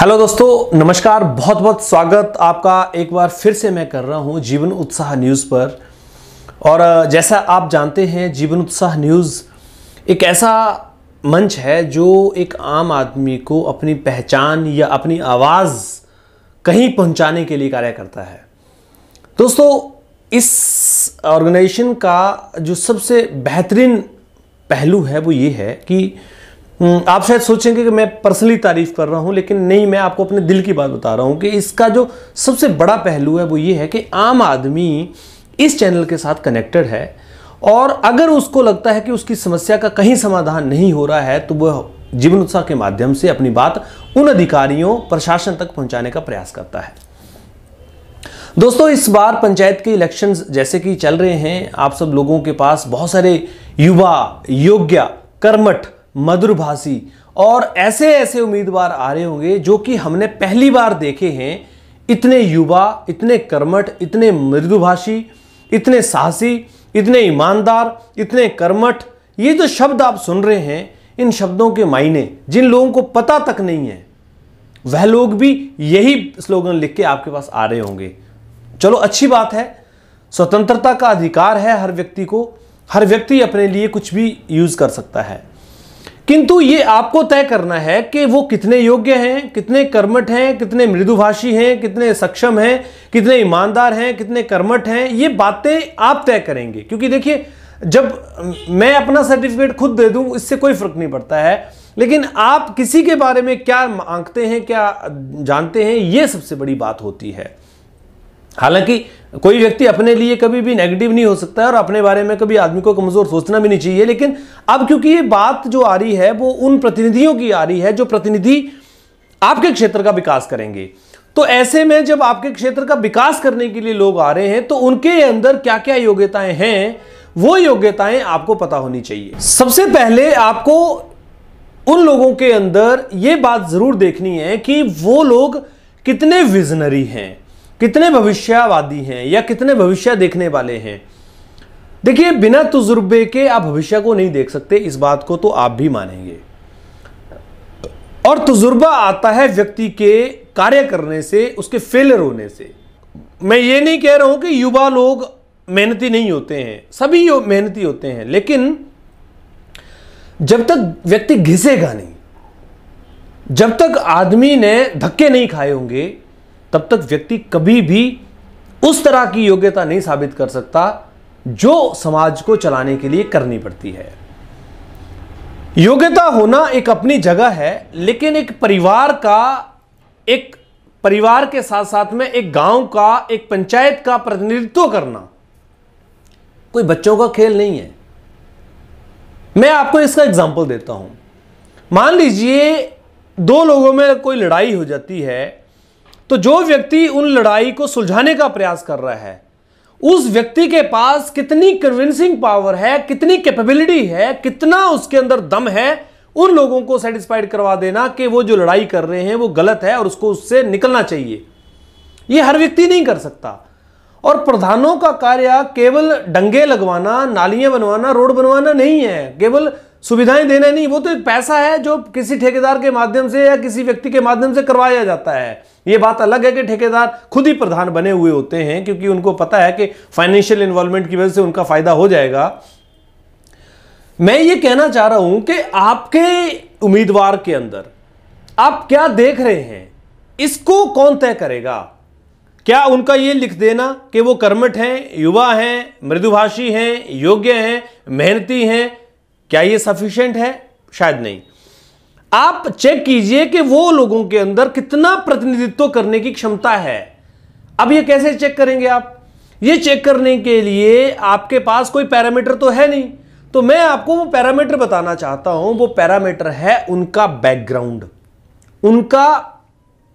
hello दोस्तों नमस्कार बहुत बहुत स्वागत आपका एक बार फिर से मैं कर रहा हूं जीवन उत्साह न्यूज़ पर और जैसा आप जानते हैं जीवन उत्साह न्यूज़ एक ऐसा मंच है जो एक आम आदमी को अपनी पहचान या अपनी आवाज़ कहीं पहुंचाने के लिए कार्य करता है दोस्तों इस ऑर्गेनाइजेशन का जो सबसे बेहतरीन पहलू है वो ये है कि हम्म, आप शायद सोचेंगे कि मैं पर्सनली तारीफ कर रहा हूं लेकिन नहीं मैं आपको अपने दिल की बात बता रहा हूं कि इसका जो सबसे बड़ा पहलू है वो ये है कि आम आदमी इस चैनल के साथ कनेक्टेड है और अगर उसको लगता है कि उसकी समस्या का कहीं समाधान नहीं हो रहा है तो वह जीवन उत्साह के माध्यम से अपनी बात उन अधिकारियों प्रशासन तक पहुंचाने का प्रयास करता है दोस्तों इस बार पंचायत के इलेक्शंस जैसे कि चल रहे हैं आप सब लोगों के पास बहुत सारे युवा योग्य कर्मठ मधुरभाषी और ऐसे ऐसे उम्मीदवार आ रहे होंगे जो कि हमने पहली बार देखे हैं इतने युवा इतने कर्मठ इतने मृदुभाषी इतने साहसी इतने ईमानदार इतने कर्मठ ये जो शब्द आप सुन रहे हैं इन शब्दों के मायने जिन लोगों को पता तक नहीं है वह लोग भी यही स्लोगन लिख के आपके पास आ रहे होंगे चलो अच्छी बात है स्वतंत्रता का अधिकार है हर व्यक्ति को हर व्यक्ति अपने लिए कुछ भी यूज़ कर सकता है किंतु ये आपको तय करना है कि वो कितने योग्य हैं कितने कर्मठ हैं कितने मृदुभाषी हैं कितने सक्षम हैं कितने ईमानदार हैं कितने कर्मठ हैं ये बातें आप तय करेंगे क्योंकि देखिए जब मैं अपना सर्टिफिकेट खुद दे दूं इससे कोई फर्क नहीं पड़ता है लेकिन आप किसी के बारे में क्या मांगते हैं क्या जानते हैं ये सबसे बड़ी बात होती है हालांकि कोई व्यक्ति अपने लिए कभी भी नेगेटिव नहीं हो सकता है और अपने बारे में कभी आदमी को कमज़ोर सोचना भी नहीं चाहिए लेकिन अब क्योंकि ये बात जो आ रही है वो उन प्रतिनिधियों की आ रही है जो प्रतिनिधि आपके क्षेत्र का विकास करेंगे तो ऐसे में जब आपके क्षेत्र का विकास करने के लिए लोग आ रहे हैं तो उनके अंदर क्या क्या योग्यताएं हैं वो योग्यताएं आपको पता होनी चाहिए सबसे पहले आपको उन लोगों के अंदर ये बात जरूर देखनी है कि वो लोग कितने विजनरी हैं कितने भविष्यवादी हैं या कितने भविष्य देखने वाले हैं देखिए बिना तजुर्बे के आप भविष्य को नहीं देख सकते इस बात को तो आप भी मानेंगे और तजुर्बा आता है व्यक्ति के कार्य करने से उसके फेलर होने से मैं ये नहीं कह रहा हूं कि युवा लोग मेहनती नहीं होते हैं सभी मेहनती होते हैं लेकिन जब तक व्यक्ति घिसेगा नहीं जब तक आदमी ने धक्के नहीं खाए होंगे तब तक व्यक्ति कभी भी उस तरह की योग्यता नहीं साबित कर सकता जो समाज को चलाने के लिए करनी पड़ती है योग्यता होना एक अपनी जगह है लेकिन एक परिवार का एक परिवार के साथ साथ में एक गांव का एक पंचायत का प्रतिनिधित्व करना कोई बच्चों का खेल नहीं है मैं आपको इसका एग्जाम्पल देता हूं मान लीजिए दो लोगों में कोई लड़ाई हो जाती है तो जो व्यक्ति उन लड़ाई को सुलझाने का प्रयास कर रहा है उस व्यक्ति के पास कितनी कन्विंसिंग पावर है कितनी कैपेबिलिटी है कितना उसके अंदर दम है उन लोगों को सेटिस्फाइड करवा देना कि वो जो लड़ाई कर रहे हैं वो गलत है और उसको उससे निकलना चाहिए ये हर व्यक्ति नहीं कर सकता और प्रधानों का कार्य केवल डंगे लगवाना नालियां बनवाना रोड बनवाना नहीं है केवल सुविधाएं देने नहीं वो तो एक पैसा है जो किसी ठेकेदार के माध्यम से या किसी व्यक्ति के माध्यम से करवाया जाता है ये बात अलग है कि ठेकेदार खुद ही प्रधान बने हुए होते हैं क्योंकि उनको पता है कि फाइनेंशियल इन्वॉल्वमेंट की वजह से उनका फायदा हो जाएगा मैं ये कहना चाह रहा हूं कि आपके उम्मीदवार के अंदर आप क्या देख रहे हैं इसको कौन तय करेगा क्या उनका यह लिख देना कि वो कर्मठ हैं युवा हैं मृदुभाषी हैं योग्य हैं मेहनती हैं क्या ये सफिशियंट है शायद नहीं आप चेक कीजिए कि वो लोगों के अंदर कितना प्रतिनिधित्व करने की क्षमता है अब ये कैसे चेक करेंगे आप ये चेक करने के लिए आपके पास कोई पैरामीटर तो है नहीं तो मैं आपको वो पैरामीटर बताना चाहता हूं वो पैरामीटर है उनका बैकग्राउंड उनका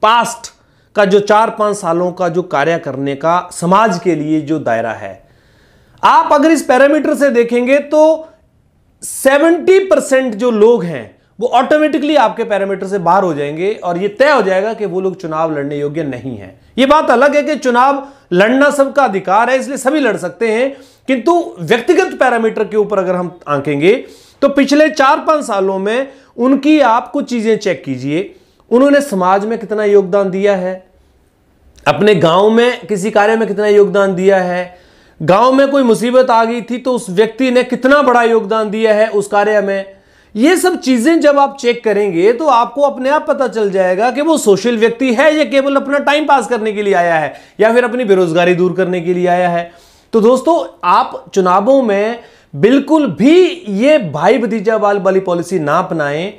पास्ट का जो चार पांच सालों का जो कार्य करने का समाज के लिए जो दायरा है आप अगर इस पैरामीटर से देखेंगे तो सेवेंटी परसेंट जो लोग हैं वो ऑटोमेटिकली आपके पैरामीटर से बाहर हो जाएंगे और ये तय हो जाएगा कि वो लोग चुनाव लड़ने योग्य नहीं है ये बात अलग है कि चुनाव लड़ना सबका अधिकार है इसलिए सभी लड़ सकते हैं किंतु व्यक्तिगत पैरामीटर के ऊपर अगर हम आंकेंगे तो पिछले चार पांच सालों में उनकी आप कुछ चीजें चेक कीजिए उन्होंने समाज में कितना योगदान दिया है अपने गांव में किसी कार्य में कितना योगदान दिया है गांव में कोई मुसीबत आ गई थी तो उस व्यक्ति ने कितना बड़ा योगदान दिया है उस कार्य में ये सब चीजें जब आप चेक करेंगे तो आपको अपने आप पता चल जाएगा कि वो सोशल व्यक्ति है या केवल अपना टाइम पास करने के लिए आया है या फिर अपनी बेरोजगारी दूर करने के लिए आया है तो दोस्तों आप चुनावों में बिल्कुल भी ये भाई भतीजावाद वाली पॉलिसी ना अपनाएं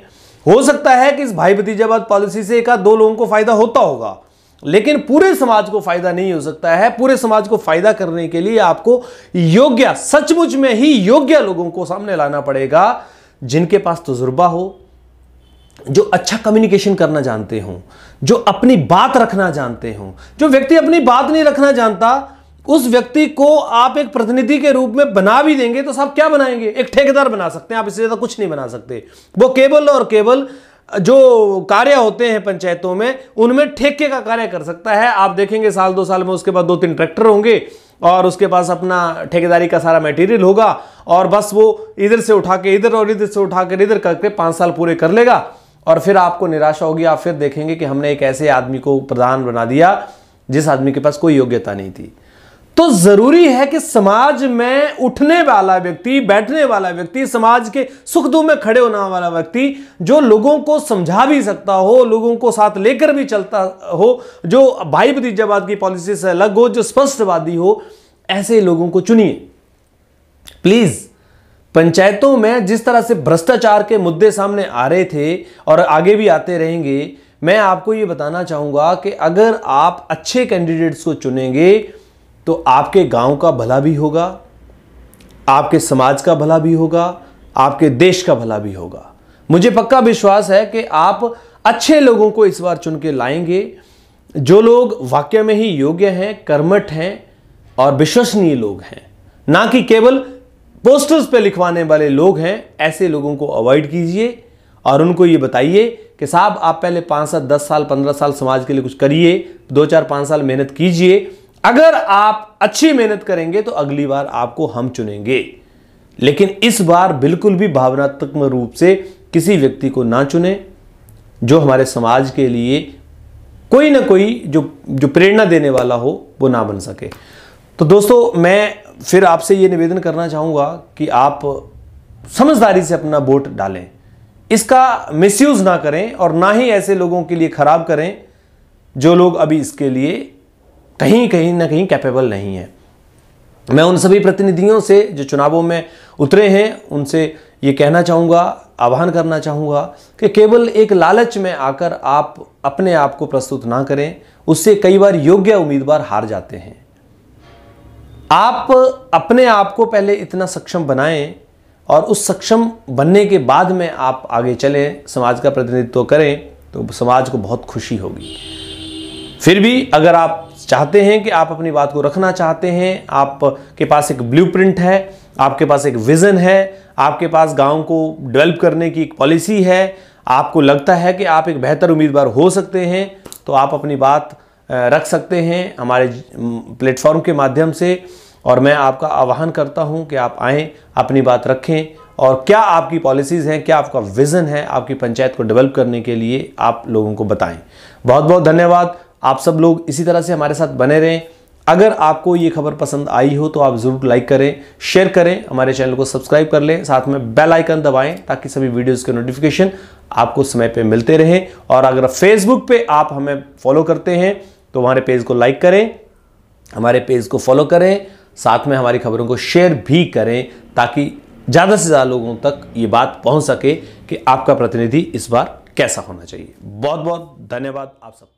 हो सकता है कि इस भाई भतीजावाद पॉलिसी से एक आध दो लोगों को फायदा होता होगा लेकिन पूरे समाज को फायदा नहीं हो सकता है पूरे समाज को फायदा करने के लिए आपको योग्य सचमुच में ही योग्य लोगों को सामने लाना पड़ेगा जिनके पास तजुर्बा हो जो अच्छा कम्युनिकेशन करना जानते हों जो अपनी बात रखना जानते हों जो व्यक्ति अपनी बात नहीं रखना जानता उस व्यक्ति को आप एक प्रतिनिधि के रूप में बना भी देंगे तो साहब क्या बनाएंगे एक ठेकेदार बना सकते हैं आप इससे ज़्यादा कुछ नहीं बना सकते वो केवल और केवल जो कार्य होते हैं पंचायतों में उनमें ठेके का कार्य कर सकता है आप देखेंगे साल दो साल में उसके बाद दो तीन ट्रैक्टर होंगे और उसके पास अपना ठेकेदारी का सारा मटेरियल होगा और बस वो इधर से उठा के इधर और इधर से उठा कर इधर करके पाँच साल पूरे कर लेगा और फिर आपको निराशा होगी आप फिर देखेंगे कि हमने एक ऐसे आदमी को प्रधान बना दिया जिस आदमी के पास कोई योग्यता नहीं थी तो जरूरी है कि समाज में उठने वाला व्यक्ति बैठने वाला व्यक्ति समाज के सुख दुख में खड़े होने वाला व्यक्ति जो लोगों को समझा भी सकता हो लोगों को साथ लेकर भी चलता हो जो भाई भतीजावाद की पॉलिसी से अलग हो जो स्पष्टवादी हो ऐसे लोगों को चुनिए प्लीज़ पंचायतों में जिस तरह से भ्रष्टाचार के मुद्दे सामने आ रहे थे और आगे भी आते रहेंगे मैं आपको ये बताना चाहूंगा कि अगर आप अच्छे कैंडिडेट्स को चुनेंगे तो आपके गांव का भला भी होगा आपके समाज का भला भी होगा आपके देश का भला भी होगा मुझे पक्का विश्वास है कि आप अच्छे लोगों को इस बार चुन के लाएंगे जो लोग वाक्य में ही योग्य हैं कर्मठ हैं और विश्वसनीय लोग हैं ना कि केवल पोस्टर्स पे लिखवाने वाले लोग हैं ऐसे लोगों को अवॉइड कीजिए और उनको ये बताइए कि साहब आप पहले पाँच सात दस साल पंद्रह साल समाज के लिए कुछ करिए दो चार पाँच साल मेहनत कीजिए अगर आप अच्छी मेहनत करेंगे तो अगली बार आपको हम चुनेंगे लेकिन इस बार बिल्कुल भी भावनात्मक रूप से किसी व्यक्ति को ना चुने जो हमारे समाज के लिए कोई ना कोई जो जो प्रेरणा देने वाला हो वो ना बन सके तो दोस्तों मैं फिर आपसे ये निवेदन करना चाहूँगा कि आप समझदारी से अपना वोट डालें इसका मिसयूज़ ना करें और ना ही ऐसे लोगों के लिए ख़राब करें जो लोग अभी इसके लिए कहीं कहीं ना कहीं कैपेबल नहीं है मैं उन सभी प्रतिनिधियों से जो चुनावों में उतरे हैं उनसे ये कहना चाहूँगा आह्वान करना चाहूँगा कि केवल एक लालच में आकर आप अपने आप को प्रस्तुत ना करें उससे कई बार योग्य उम्मीदवार हार जाते हैं आप अपने आप को पहले इतना सक्षम बनाएं और उस सक्षम बनने के बाद में आप आगे चलें समाज का प्रतिनिधित्व करें तो समाज को बहुत खुशी होगी फिर भी अगर आप चाहते हैं कि आप अपनी बात को रखना चाहते हैं आपके पास एक ब्लूप्रिंट है आपके पास एक विज़न है आपके पास गांव को डेवलप करने की एक पॉलिसी है आपको लगता है कि आप एक बेहतर उम्मीदवार हो सकते हैं तो आप अपनी बात रख सकते हैं हमारे प्लेटफॉर्म के माध्यम से और मैं आपका आह्वान करता हूं कि आप आएँ अपनी बात रखें और क्या आपकी पॉलिसीज़ हैं क्या आपका विज़न है आपकी पंचायत को डेवलप करने के लिए आप लोगों को बताएं बहुत बहुत धन्यवाद आप सब लोग इसी तरह से हमारे साथ बने रहें अगर आपको ये खबर पसंद आई हो तो आप ज़रूर लाइक करें शेयर करें हमारे चैनल को सब्सक्राइब कर लें साथ में बेल आइकन दबाएं ताकि सभी वीडियोस के नोटिफिकेशन आपको समय पे मिलते रहें और अगर फेसबुक पे आप हमें फॉलो करते हैं तो हमारे पेज को लाइक करें हमारे पेज को फॉलो करें साथ में हमारी खबरों को शेयर भी करें ताकि ज़्यादा से ज़्यादा लोगों तक ये बात पहुँच सके कि आपका प्रतिनिधि इस बार कैसा होना चाहिए बहुत बहुत धन्यवाद आप सब